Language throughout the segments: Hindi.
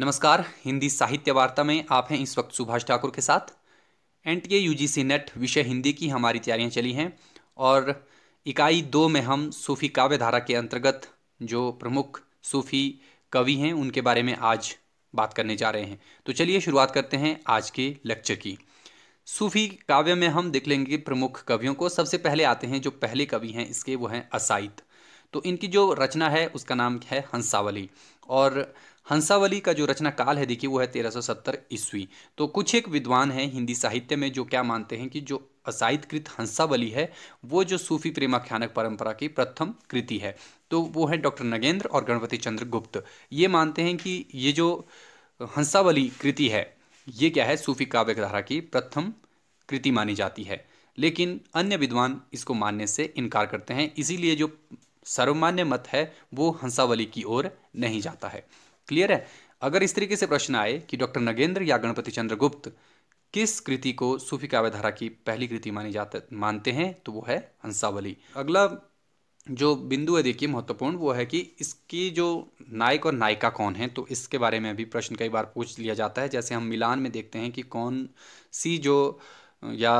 नमस्कार हिंदी साहित्य वार्ता में आप हैं इस वक्त सुभाष ठाकुर के साथ N T A U G C NET विषय हिंदी की हमारी तैयारियां चली हैं और इकाई दो में हम सूफ़ी काव्य धारा के अंतर्गत जो प्रमुख सूफ़ी कवि हैं उनके बारे में आज बात करने जा रहे हैं तो चलिए शुरुआत करते हैं आज के लेक्चर की सूफ़ी काव्य में हम देख लेंगे प्रमुख कवियों को सबसे पहले आते हैं जो पहले कवि हैं इसके वो हैं असाइत तो इनकी जो रचना है उसका नाम है हंसावली और हंसावली का जो रचना काल है देखिए वो है तेरह सौ सत्तर ईस्वी तो कुछ एक विद्वान हैं हिंदी साहित्य में जो क्या मानते हैं कि जो असाहित्यकृत हंसावली है वो जो सूफी प्रेमाख्यानक परंपरा की प्रथम कृति है तो वो है डॉक्टर नगेंद्र और गणपति चंद्र गुप्त ये मानते हैं कि ये जो हंसावली कृति है ये क्या है सूफी काव्य धारा की प्रथम कृति मानी जाती है लेकिन अन्य विद्वान इसको मानने से इनकार करते हैं इसीलिए जो सर्वमान्य मत है वो हंसावली की ओर नहीं जाता है क्लियर है अगर इस तरीके से प्रश्न आए कि डॉक्टर नगेंद्र या गणपति चंद्र गुप्त किस कृति को सूफी काव्यधारा की पहली कृति मानी जाते मानते हैं तो वो है हंसावली अगला जो बिंदु है देखिए महत्वपूर्ण वो है कि इसकी जो नायक और नायिका कौन है तो इसके बारे में भी प्रश्न कई बार पूछ लिया जाता है जैसे हम मिलान में देखते हैं कि कौन सी जो या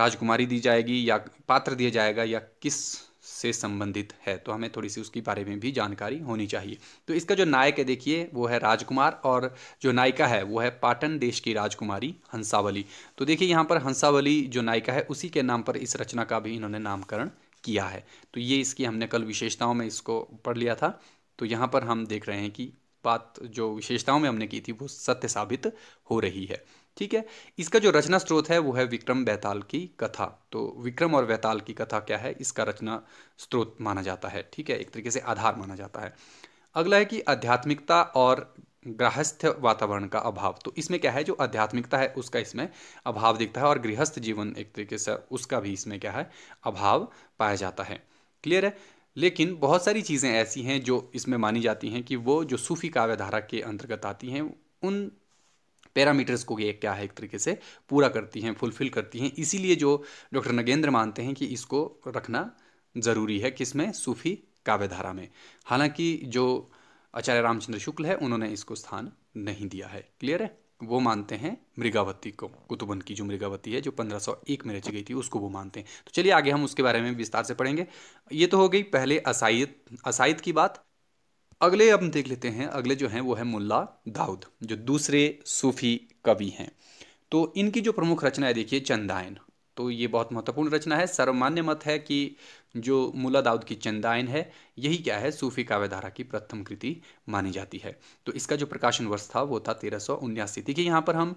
राजकुमारी दी जाएगी या पात्र दिया जाएगा या किस से संबंधित है तो हमें थोड़ी सी उसके बारे में भी जानकारी होनी चाहिए तो इसका जो नायक है देखिए वो है राजकुमार और जो नायिका है वो है पाटन देश की राजकुमारी हंसावली तो देखिए यहाँ पर हंसावली जो नायिका है उसी के नाम पर इस रचना का भी इन्होंने नामकरण किया है तो ये इसकी हमने कल विशेषताओं में इसको पढ़ लिया था तो यहाँ पर हम देख रहे हैं कि बात जो विशेषताओं में हमने की थी वो सत्य साबित हो रही है ठीक है इसका जो रचना स्रोत है वो है विक्रम बैताल की कथा तो विक्रम और बैताल की कथा क्या है इसका रचना स्रोत माना जाता है ठीक है एक तरीके से आधार माना जाता है अगला है कि आध्यात्मिकता और गृहस्थ वातावरण का अभाव तो इसमें क्या है जो आध्यात्मिकता है उसका इसमें अभाव दिखता है और गृहस्थ जीवन एक तरीके से उसका भी इसमें क्या है अभाव पाया जाता है क्लियर है लेकिन बहुत सारी चीज़ें ऐसी हैं जो इसमें मानी जाती हैं कि वो जो सूफ़ी काव्यधारा के अंतर्गत आती हैं उन पैरामीटर्स को ये क्या है एक तरीके से पूरा करती हैं फुलफ़िल करती हैं इसीलिए जो डॉक्टर नगेंद्र मानते हैं कि इसको रखना ज़रूरी है किसमें सूफ़ी काव्यधारा में हालांकि जो आचार्य रामचंद्र शुक्ल है उन्होंने इसको स्थान नहीं दिया है क्लियर है वो मानते हैं मृगावती को कुतुबन की जो मृगावती है जो 1501 में रची गई थी उसको वो मानते हैं तो चलिए आगे हम उसके बारे में विस्तार से पढ़ेंगे ये तो हो गई पहले असाइत असाइत की बात अगले हम देख लेते हैं अगले जो हैं वो है मुल्ला दाऊद जो दूसरे सूफी कवि हैं तो इनकी जो प्रमुख रचना है देखिए चंदायन तो ये बहुत महत्वपूर्ण रचना है सर्वमान्य मत है कि जो मुला दाऊद की चंदायन है यही क्या है सूफी काव्यधारा की प्रथम कृति मानी जाती है तो इसका जो प्रकाशन वर्ष था वो था तेरह सौ उन्यासी देखिए यहाँ पर हम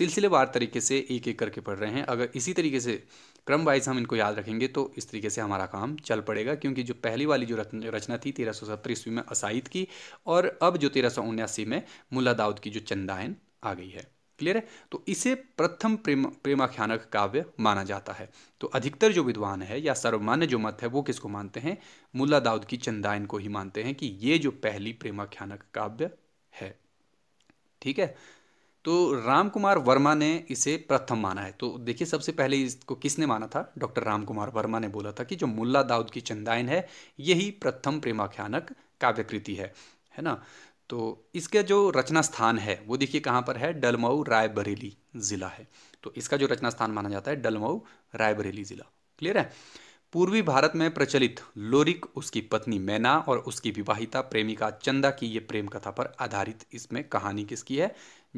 सिलसिलेवार तरीके से एक एक करके पढ़ रहे हैं अगर इसी तरीके से क्रम वाइज हम इनको याद रखेंगे तो इस तरीके से हमारा काम चल पड़ेगा क्योंकि जो पहली वाली जो रचना थी तेरह सौ सत्तर ईस्वी में असाइद की और अब जो तेरह सौ उन्यासी में मुला दाऊद की जो चंदायन आ गई है क्लियर है तो इसे प्रथम प्रेम प्रेमाख्यानक काव्य माना जाता है तो अधिकतर जो विद्वान है या सर्वमान्य जो मत है वो किसको मानते हैं मुला दाऊद की चंदायन को ही मानते हैं कि ये जो पहली प्रेमाख्यानक काव्य है ठीक है तो राम कुमार वर्मा ने इसे प्रथम माना है तो देखिए सबसे पहले इसको किसने माना था डॉक्टर राम कुमार वर्मा ने बोला था कि जो मुल्ला दाऊद की चंदाइन है यही प्रथम प्रेमाख्यानक काव्यकृति है है ना तो इसका जो रचना स्थान है वो देखिए कहाँ पर है डलमऊ रायबरेली ज़िला है तो इसका जो रचना स्थान माना जाता है डलमऊ रायबरेली ज़िला क्लियर है पूर्वी भारत में प्रचलित लोरिक उसकी पत्नी मैना और उसकी विवाहिता प्रेमिका चंदा की ये प्रेम कथा पर आधारित इसमें कहानी किसकी है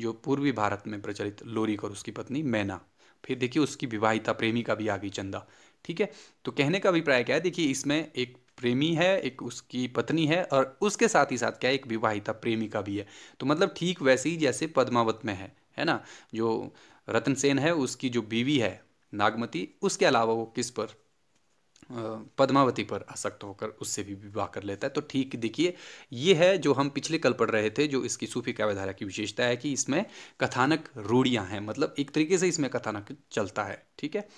जो पूर्वी भारत में प्रचलित लोरिक और उसकी पत्नी मैना फिर देखिए उसकी विवाहिता प्रेमिका भी आ गई चंदा ठीक है तो कहने का अभिप्राय क्या है देखिए इसमें एक प्रेमी है एक उसकी पत्नी है और उसके साथ ही साथ क्या है एक विवाहिता प्रेमिका भी है तो मतलब ठीक वैसे ही जैसे पद्मावत में है है ना जो रतन सेन है उसकी जो बीवी है नागमती उसके अलावा वो किस पर पद्मावती पर आसक्त होकर उससे भी विवाह कर लेता है तो ठीक देखिए ये है जो हम पिछले कल पढ़ रहे थे जो इसकी सूफी काव्यधारा की विशेषता है कि इसमें कथानक रूढ़ियाँ हैं मतलब एक तरीके से इसमें कथानक चलता है ठीक है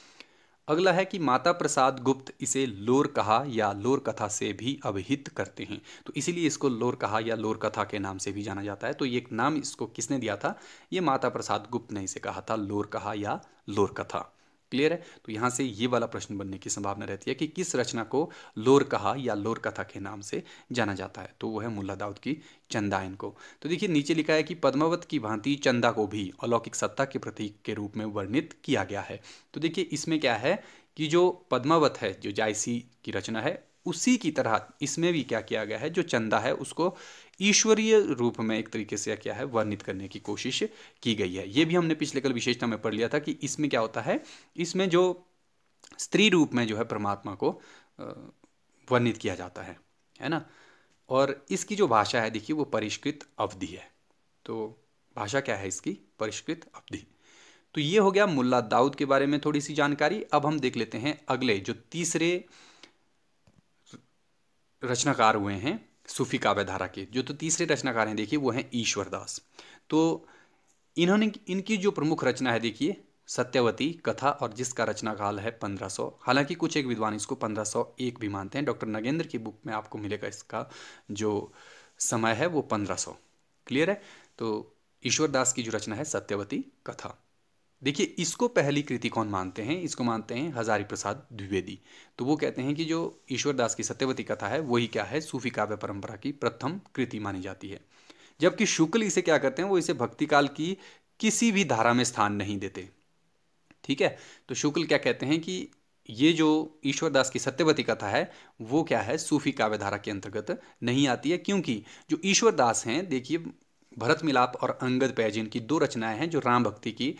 अगला है कि माता प्रसाद गुप्त इसे लोर कहा या लोर कथा से भी अभिहित करते हैं तो इसीलिए इसको लोर कहा या लोर कथा के नाम से भी जाना जाता है तो ये नाम इसको किसने दिया था ये माता प्रसाद गुप्त ने इसे कहा था लोर कहा या लोर कथा क्लियर है तो यहाँ से ये वाला प्रश्न बनने की संभावना रहती है कि किस रचना को लोर कहा या लोर कथा के नाम से जाना जाता है तो वो है मुल्ला दाऊद की चंदायन को तो देखिए नीचे लिखा है कि पद्मावत की भांति चंदा को भी अलौकिक सत्ता के प्रतीक के रूप में वर्णित किया गया है तो देखिए इसमें क्या है कि जो पद्मावत है जो जायसी की रचना है उसी की तरह इसमें भी क्या किया गया है जो चंदा है उसको ईश्वरीय रूप में एक तरीके से क्या है वर्णित करने की कोशिश की गई है ये भी हमने पिछले कल विशेषता में पढ़ लिया था कि इसमें क्या होता है इसमें जो स्त्री रूप में जो है परमात्मा को वर्णित किया जाता है है ना और इसकी जो भाषा है देखिए वो परिष्कृत अवधि है तो भाषा क्या है इसकी परिष्कृत अवधि तो ये हो गया मुल्ला दाऊद के बारे में थोड़ी सी जानकारी अब हम देख लेते हैं अगले जो तीसरे रचनाकार हुए हैं सूफी काव्यधारा के जो तो तीसरे रचनाकार हैं देखिए वो हैं ईश्वरदास तो इन्होंने इनकी जो प्रमुख रचना है देखिए सत्यवती कथा और जिसका रचना काल है 1500 हालांकि कुछ एक विद्वान इसको 1501 भी मानते हैं डॉक्टर नगेंद्र की बुक में आपको मिलेगा इसका जो समय है वो 1500 क्लियर है तो ईश्वरदास की जो रचना है सत्यवती कथा देखिए इसको पहली कृति कौन मानते हैं इसको मानते हैं हजारी प्रसाद द्विवेदी तो वो कहते हैं कि जो ईश्वरदास की सत्यवती कथा है वही क्या है सूफी काव्य परंपरा की प्रथम कृति मानी जाती है जबकि शुक्ल इसे क्या करते हैं वो इसे भक्ति काल की किसी भी धारा में स्थान नहीं देते ठीक है तो शुक्ल क्या कहते हैं कि ये जो ईश्वरदास की सत्यवती कथा है वो क्या है सूफी काव्य धारा के अंतर्गत नहीं आती है क्योंकि जो ईश्वरदास हैं देखिए भरत मिलाप और अंगद पैज इनकी दो रचनाएं हैं जो राम भक्ति की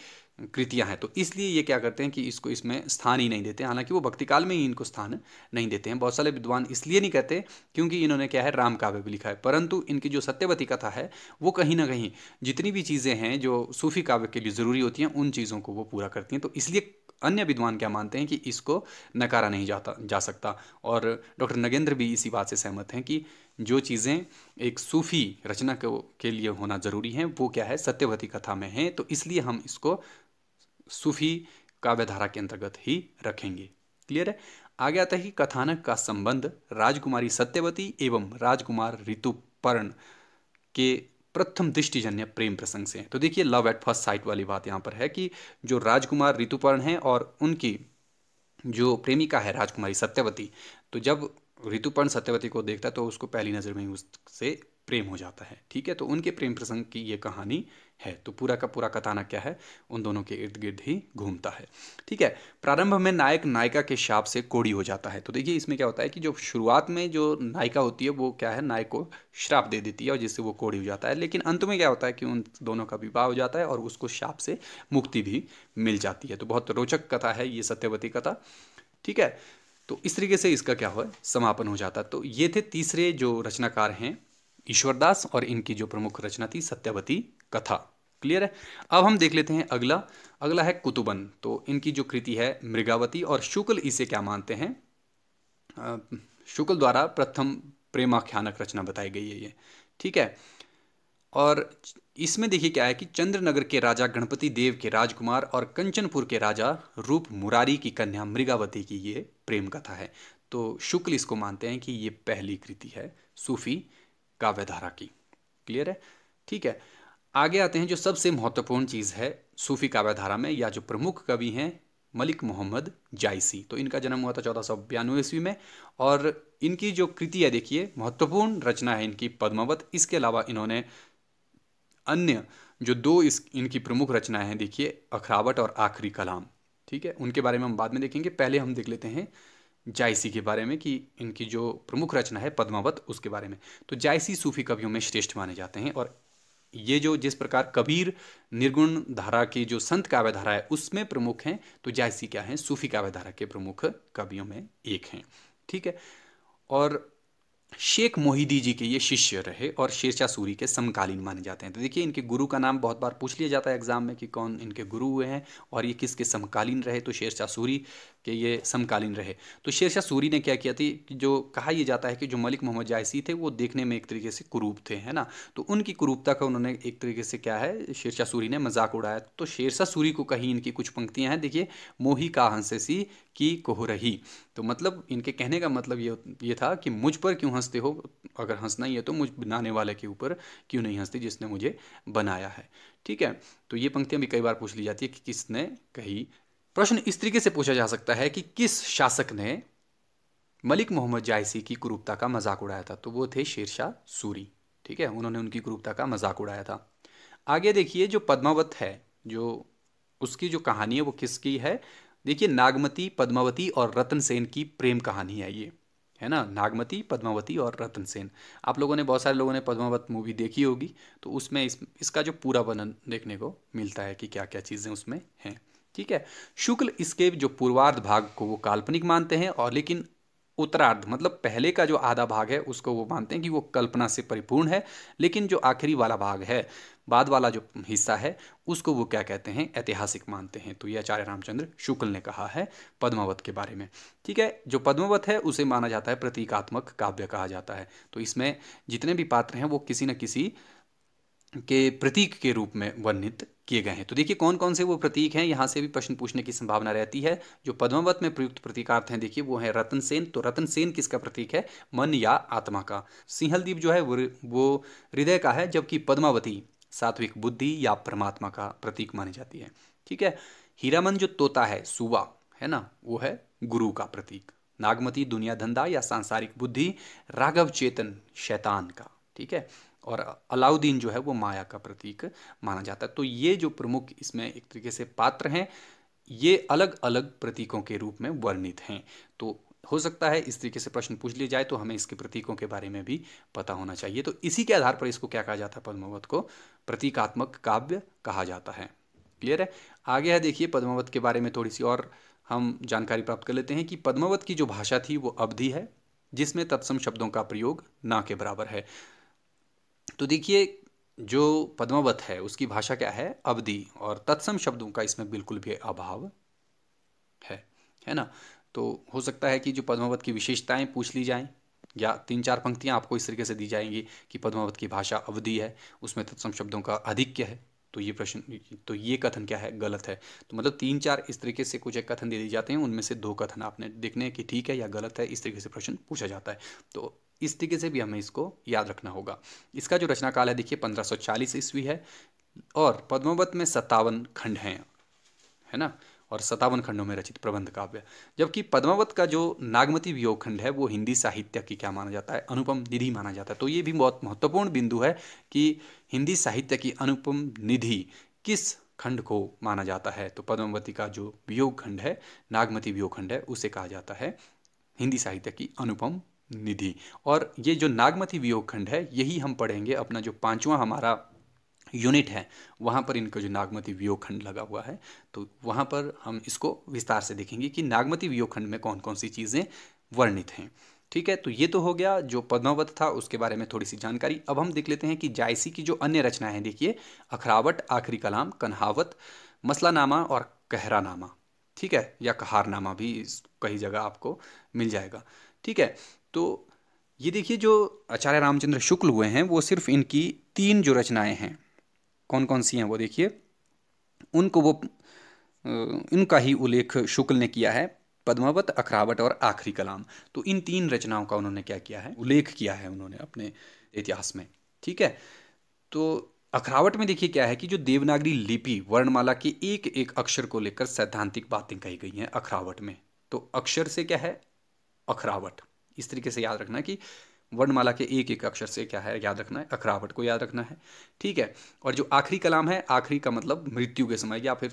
कृतियां हैं तो इसलिए ये क्या करते हैं कि इसको इसमें स्थान ही नहीं देते हालांकि वो भक्ति काल में ही इनको स्थान नहीं देते हैं बहुत सारे विद्वान इसलिए नहीं कहते क्योंकि इन्होंने क्या है राम काव्य भी लिखा है परंतु इनकी जो सत्यवती कथा है वो कहीं ना कहीं जितनी भी चीज़ें हैं जो सूफी काव्य के लिए ज़रूरी होती हैं उन चीज़ों को वो पूरा करती हैं तो इसलिए अन्य विद्वान क्या मानते हैं कि इसको नकारा नहीं जाता जा सकता और डॉक्टर नगेंद्र भी इसी बात से सहमत हैं कि जो चीज़ें एक सूफी रचना के लिए होना ज़रूरी हैं वो क्या है सत्यवती कथा में हैं तो इसलिए हम इसको सूफी काव्यधारा के अंतर्गत ही रखेंगे क्लियर है आगे आता है कि कथानक का संबंध राजकुमारी सत्यवती एवं राजकुमार ऋतुपर्ण के प्रथम दृष्टिजन्य प्रेम प्रसंग से तो देखिए लव एट फर्स्ट साइट वाली बात यहाँ पर है कि जो राजकुमार ऋतुपर्ण है और उनकी जो प्रेमिका है राजकुमारी सत्यवती तो जब ऋतुपर्ण सत्यवती को देखता है तो उसको पहली नज़र में उससे प्रेम हो जाता है ठीक है तो उनके प्रेम प्रसंग की ये कहानी है तो पूरा का पूरा कथाना क्या है उन दोनों के इर्द गिर्द ही घूमता है ठीक है प्रारंभ में नायक नायिका के शाप से कोड़ी हो जाता है तो देखिए इसमें क्या होता है कि जो शुरुआत में जो नायिका होती है वो क्या है नायक को श्राप दे देती है और जिससे वो कोड़ी हो जाता है लेकिन अंत में क्या होता है कि उन दोनों का विवाह हो जाता है और उसको शाप से मुक्ति भी मिल जाती है तो बहुत रोचक कथा है ये सत्यवती कथा ठीक है तो इस तरीके से इसका क्या हो समापन हो जाता है तो ये थे तीसरे जो रचनाकार हैं ईश्वरदास और इनकी जो प्रमुख रचना थी सत्यावती कथा क्लियर है अब हम देख लेते हैं अगला अगला है कुतुबन तो इनकी जो कृति है मृगावती और शुक्ल इसे क्या मानते हैं शुक्ल द्वारा प्रथम प्रेमाख्यानक रचना बताई गई है ये ठीक है और इसमें देखिए क्या है कि चंद्रनगर के राजा गणपति देव के राजकुमार और कंचनपुर के राजा रूप मुरारी की कन्या मृगावती की ये प्रेम कथा है तो शुक्ल इसको मानते हैं कि ये पहली कृति है सूफी धारा की क्लियर है ठीक है आगे आते हैं जो सबसे महत्वपूर्ण चीज़ है सूफी काव्य धारा में या जो प्रमुख कवि हैं मलिक मोहम्मद जायसी तो इनका जन्म हुआ था चौदह सौ बयानवे ईस्वी में और इनकी जो कृति है देखिए महत्वपूर्ण रचना है इनकी पद्मावत इसके अलावा इन्होंने अन्य जो दो इस इनकी प्रमुख रचनाएं हैं देखिए अखरावट और आखिरी कलाम ठीक है उनके बारे में हम बाद में देखेंगे पहले हम देख लेते हैं जायसी के बारे में कि इनकी जो प्रमुख रचना है पद्मावत उसके बारे में तो जायसी सूफी कवियों में श्रेष्ठ माने जाते हैं और ये जो जिस प्रकार कबीर निर्गुण धारा की जो संत काव्य धारा है उसमें प्रमुख हैं तो जायसी क्या हैं सूफी काव्य धारा के प्रमुख कवियों में एक हैं ठीक है और शेख मोहिदी जी के ये शिष्य रहे और शेरशाह सूरी के समकालीन माने जाते हैं तो देखिए इनके गुरु का नाम बहुत बार पूछ लिया जाता है एग्जाम में कि कौन इनके गुरु हुए हैं और ये किसके समकालीन रहे तो शेरशाह सूरी कि ये समकालीन रहे तो शेरशाह सूरी ने क्या किया थी कि जो कहा यह जाता है कि जो मलिक मोहम्मद जायसी थे वो देखने में एक तरीके से कुरूप थे है ना तो उनकी कुरूपता का उन्होंने एक तरीके से क्या है शेरशाह सूरी ने मजाक उड़ाया तो शेरशाह सूरी को कहीं इनकी कुछ पंक्तियाँ हैं देखिए मोही का सी की कोह रही तो मतलब इनके कहने का मतलब ये ये था कि मुझ पर क्यों हंसते हो अगर हंसना ही है तो मुझ बनाने वाले के ऊपर क्यों नहीं हंसते जिसने मुझे बनाया है ठीक है तो ये पंक्तियाँ भी कई बार पूछ ली जाती है कि किसने कही प्रश्न इस तरीके से पूछा जा सकता है कि किस शासक ने मलिक मोहम्मद जायसी की कुरूपता का मजाक उड़ाया था तो वो थे शेरशाह सूरी ठीक है उन्होंने उनकी कुरूपता का मजाक उड़ाया था आगे देखिए जो पद्मावत है जो उसकी जो कहानी है वो किसकी है देखिए नागमती पद्मावती और रतन सेन की प्रेम कहानी है ये है ना नागमती पद्मावती और रतन सेन आप लोगों ने बहुत सारे लोगों ने पद्मावत मूवी देखी होगी तो उसमें इस, इसका जो पूरा वर्णन देखने को मिलता है कि क्या क्या चीज़ें उसमें हैं ठीक है शुक्ल इसके जो पूर्वार्ध भाग को वो काल्पनिक मानते हैं और लेकिन उत्तरार्ध मतलब पहले का जो आधा भाग है उसको वो मानते हैं कि वो कल्पना से परिपूर्ण है लेकिन जो आखिरी वाला भाग है बाद वाला जो हिस्सा है उसको वो क्या कहते हैं ऐतिहासिक मानते हैं तो ये आचार्य रामचंद्र शुक्ल ने कहा है पद्मावत के बारे में ठीक है जो पद्मावत है उसे माना जाता है प्रतीकात्मक काव्य कहा जाता है तो इसमें जितने भी पात्र हैं वो किसी न किसी के प्रतीक के रूप में वर्णित किए गए हैं तो देखिए कौन कौन से वो प्रतीक हैं यहाँ से भी प्रश्न पूछने की संभावना रहती है जो पद्मवत में प्रयुक्त प्रतीकार्थ हैं देखिए वो है रतन सेन तो रतन सेन किसका प्रतीक है मन या आत्मा का सिंहलदीप जो है वो हृदय का है जबकि पद्मावती सात्विक बुद्धि या परमात्मा का प्रतीक मानी जाती है ठीक है हीरामन जो तोता है सुबा है ना वो है गुरु का प्रतीक नागमती दुनिया धंधा या सांसारिक बुद्धि राघव चेतन शैतान का ठीक है और अलाउद्दीन जो है वो माया का प्रतीक माना जाता है तो ये जो प्रमुख इसमें एक तरीके से पात्र हैं ये अलग अलग प्रतीकों के रूप में वर्णित हैं तो हो सकता है इस तरीके से प्रश्न पूछ लिया जाए तो हमें इसके प्रतीकों के बारे में भी पता होना चाहिए तो इसी के आधार पर इसको क्या कहा जाता है पद्मावत को प्रतीकात्मक काव्य कहा जाता है क्लियर है आगे है देखिए पद्मावत के बारे में थोड़ी सी और हम जानकारी प्राप्त कर लेते हैं कि पद्मावत की जो भाषा थी वो अवधि है जिसमें तत्सम शब्दों का प्रयोग ना के बराबर है तो देखिए जो पद्मावत है उसकी भाषा क्या है अवधि और तत्सम शब्दों का इसमें बिल्कुल भी अभाव है है ना तो हो सकता है कि जो पद्मावत की विशेषताएं पूछ ली जाएं या तीन चार पंक्तियां आपको इस तरीके से दी जाएंगी कि पद्मावत की भाषा अवधि है उसमें तत्सम शब्दों का अधिक्य है तो ये प्रश्न तो ये कथन क्या है गलत है तो मतलब तीन चार इस तरीके से कुछ एक कथन दे दिए जाते हैं उनमें से दो कथन आपने देखने कि ठीक है या गलत है इस तरीके से प्रश्न पूछा जाता है तो इस तरीके से भी हमें इसको याद रखना होगा इसका जो रचनाकाल है देखिए 1540 ईस्वी है और पद्मावत में सत्तावन खंड हैं है ना और सत्तावन खंडों में रचित प्रबंध काव्य जबकि पद्मावत का जो नागमती वियोग खंड है वो हिंदी साहित्य की क्या माना जाता है अनुपम निधि माना जाता है तो ये भी बहुत महत्वपूर्ण बिंदु है कि हिंदी साहित्य की अनुपम निधि किस खंड को माना जाता है तो पद्मावती का जो वियोग खंड है नागमती वियोग खंड है उसे कहा जाता है हिंदी साहित्य की अनुपम निधि और ये जो नागमती वियोग खंड है यही हम पढ़ेंगे अपना जो पांचवा हमारा यूनिट है वहाँ पर इनका जो नागमती वियोग खंड लगा हुआ है तो वहाँ पर हम इसको विस्तार से देखेंगे कि नागमती वियोग खंड में कौन कौन सी चीज़ें वर्णित हैं ठीक है तो ये तो हो गया जो पद्मावत था उसके बारे में थोड़ी सी जानकारी अब हम देख लेते हैं कि जायसी की जो अन्य रचनाएं हैं देखिए अखरावट आखिरी कलाम कन्हावत मसलानामा और कहरानामा ठीक है या कहारनामा भी कई जगह आपको मिल जाएगा ठीक है तो ये देखिए जो आचार्य रामचंद्र शुक्ल हुए हैं वो सिर्फ इनकी तीन जो रचनाएं हैं कौन कौन सी हैं वो देखिए उनको वो इनका ही उल्लेख शुक्ल ने किया है पद्मावत अखरावट और आखिरी कलाम तो इन तीन रचनाओं का उन्होंने क्या किया है उल्लेख किया है उन्होंने अपने इतिहास में ठीक है तो अखरावट में देखिए क्या है कि जो देवनागरी लिपि वर्णमाला के एक एक अक्षर को लेकर सैद्धांतिक बातें कही गई हैं अखरावट में तो अक्षर से क्या है अखरावट इस तरीके से याद रखना कि वर्णमाला के एक एक अक्षर से क्या है याद रखना है अखरावट को याद रखना है ठीक है और जो आखिरी कलाम है आखिरी का मतलब मृत्यु के समय या फिर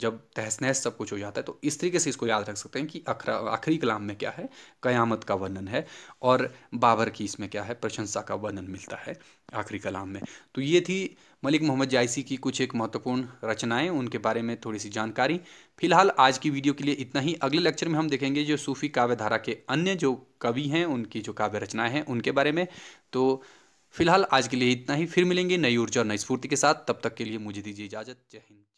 जब तहस नहस सब कुछ हो जाता है तो इस तरीके से इसको याद रख सकते हैं कि अखरा आखिरी कलाम में क्या है कयामत का वर्णन है और बाबर की इसमें क्या है प्रशंसा का वर्णन मिलता है आखिरी कलाम में तो ये थी मलिक मोहम्मद जायसी की कुछ एक महत्वपूर्ण रचनाएं उनके बारे में थोड़ी सी जानकारी फिलहाल आज की वीडियो के लिए इतना ही अगले लेक्चर में हम देखेंगे जो सूफ़ी काव्य धारा के अन्य जो कवि हैं उनकी जो काव्य रचनाएँ हैं उनके बारे में तो फिलहाल आज के लिए इतना ही फिर मिलेंगे नई ऊर्जा और नई स्फूर्ति के साथ तब तक के लिए मुझे दीजिए इजाज़त जय हिंद